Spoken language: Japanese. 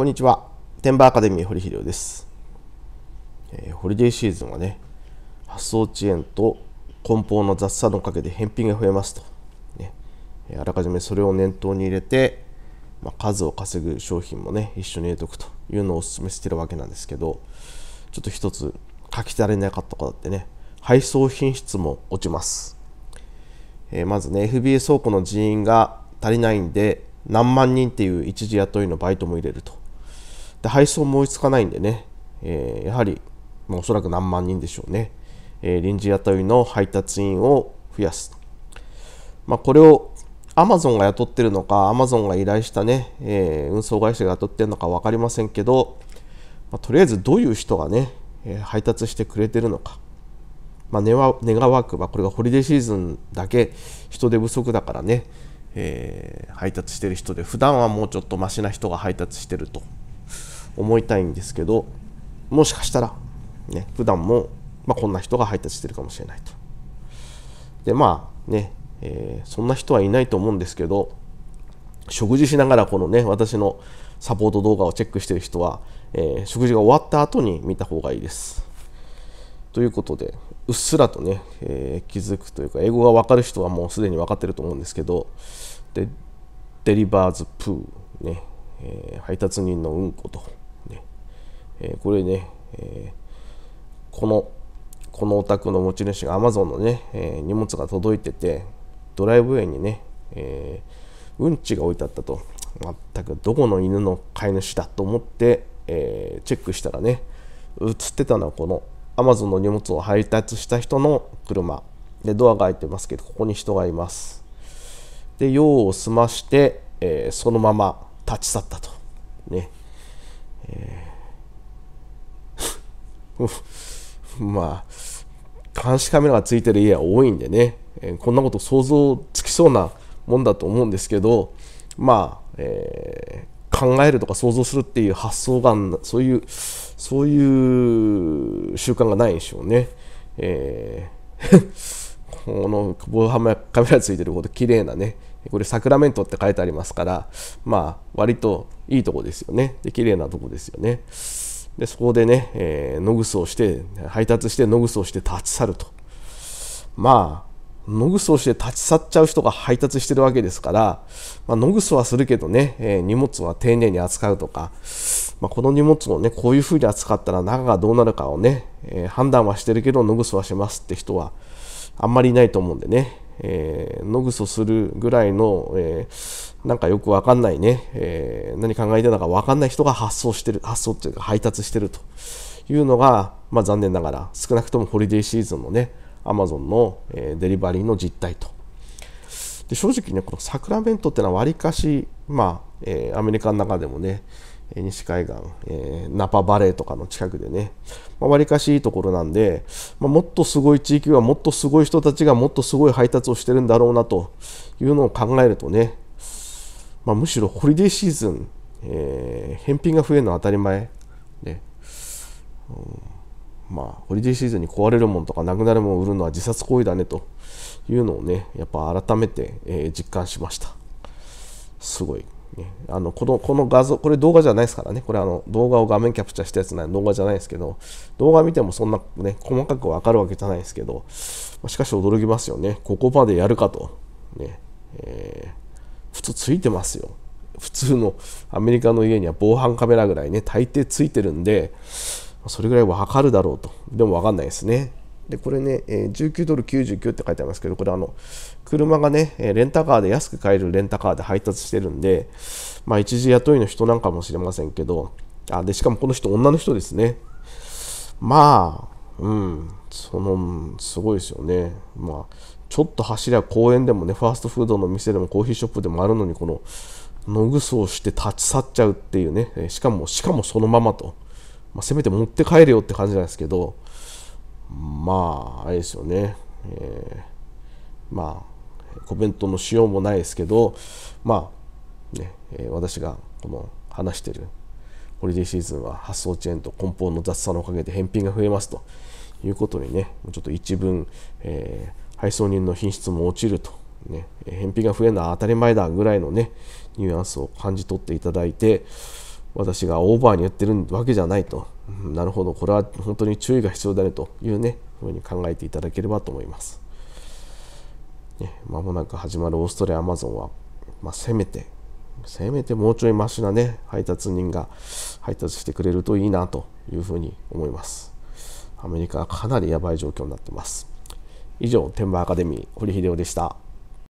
こんにちは。テンバーアカデミー堀秀夫です、えー、ホリデーシーズンはね、発送遅延と梱包の雑さのおかげで返品が増えますと、ね、えー、あらかじめそれを念頭に入れて、まあ、数を稼ぐ商品もね、一緒に入れておくというのをお勧めしてるわけなんですけど、ちょっと一つ書き足りなかったことってね、配送品質も落ちます。えー、まずね、FBA 倉庫の人員が足りないんで、何万人っていう一時雇いのバイトも入れると。で配送も追いつかないんでね、えー、やはり、まあ、おそらく何万人でしょうね、えー、臨時雇いの配達員を増やす、まあ、これをアマゾンが雇ってるのかアマゾンが依頼したね、えー、運送会社が雇ってるのか分かりませんけど、まあ、とりあえずどういう人がね、え配達してくれてるのか、まあ、ワーくはこれがホリデーシーズンだけ人手不足だからね、えー、配達してる人で普段はもうちょっとマシな人が配達してると思いたいんですけどもしかしたら、ね、普段も、まあ、こんな人が配達してるかもしれないと。でまあね、えそんな人はいないと思うんですけど食事しながらこのね私のサポート動画をチェックしてる人は、え食事が終わった後に見た方がいいです。ということでうっすらとね、え気づくというか英語が分かる人はもうすでに分かってると思うんですけどでデリバーズプーね、えー、配達人のうんことえー、これね、えー、この、このお宅の持ち主が Amazon のね、え荷物が届いてて、ドライブウェイにね、えうんちが置いてあったと、全くどこの犬の飼い主だと思って、えチェックしたらね、映ってたのはこの Amazon の荷物を配達した人の車。で、ドアが開いてますけど、ここに人がいます。で、用を済まして、えー、そのまま立ち去ったと。ね。えー まあ、監視カメラがついてる家は多いんでね、えー、こんなこと想像つきそうなもんだと思うんですけど、まあ、えー、考えるとか想像するっていう発想がそういうそういう習慣がないんでしょうね。えー この防犯カメラついてるほど綺麗なね、これサクラメントって書いてありますから、まあ割といいとこですよね。で、綺麗なとこですよね。でそこでね、えー、ノグスをして配達してノグスをして立ち去るとまあノグスをして立ち去っちゃう人が配達してるわけですから、まあ、ノグスはするけどね、えー、荷物は丁寧に扱うとか、まあ、この荷物をねこういうふうに扱ったら中がどうなるかをね、えー、判断はしてるけどノグスはしますって人はあんまりいないと思うんでねえー、のぐそするぐらいの、えー、なんかよくわかんないね、えー、何考えてるのかわかんない人が発送してる、発送っていうか配達してるというのが、まあ、残念ながら少なくともホリデーシーズンのね、アマゾンの、えデリバリーの実態と。で正直ね、このサクラメントってのはわりかし、まあえアメリカの中でもね、西海岸、えー、ナパバレーとかの近くでね、まあ、かしいいところなんで、まあ、もっとすごい地域はもっとすごい人たちがもっとすごい配達をしてるんだろうなというのを考えるとね、まあ、むしろホリデーシーズン、えー、返品が増えるのは当たり前、ねうん、まあホリデーシーズンに壊れるもんとかなくなるもん売るのは自殺行為だねというのをねやっぱ改めて、えー、実感しましたすごい。ね、あのこのこの画像、これ動画じゃないですからね、これあの動画を画面キャプチャしたやつな動画じゃないですけど、動画見てもそんな、ね、細かくわかるわけじゃないですけど、しかし驚きますよね、ここまでやるかと。ねえー、普通ついてますよ。普通のアメリカの家には防犯カメラぐらいね、大抵ついてるんで、それぐらいわかるだろうと。でもわかんないですね。でこれね、19ドル99って書いてありますけど、これあの、車がね、レンタカーで安く買えるレンタカーで配達してるんで、まあ一時雇いの人なんかもしれませんけど、あでしかもこの人、女の人ですね。まあ、うん、その、すごいですよね。まあ、ちょっと走りゃ公園でもね、ファーストフードの店でもコーヒーショップでもあるのに、この、野ぐそをして立ち去っちゃうっていうね、しかも、しかもそのままと、まあ、せめて持って帰れよって感じなんですけど、まあ、あれですよね、えー、まあ、コメントのしようもないですけど、まあ、ね、え私がこの話してるホリデーシーズンは発送遅延と梱包の雑さのおかげで返品が増えますということにね、ちょっと一文、えー、配送人の品質も落ちると、ね、返品が増えるのは当たり前だぐらいのね、ニュアンスを感じ取っていただいて、私がオーバーに言ってるわけじゃないと、なるほど、これは本当に注意が必要だねというね、ふうに考えていただければと思います。ね、間もなく始まるオーストラリア・アマゾンは、まあ、せめて、せめてもうちょいマシなね、配達人が配達してくれるといいなというふうに思います。アメリカはかなりやばい状況になってます。以上、天馬アカデミー、堀秀夫でした。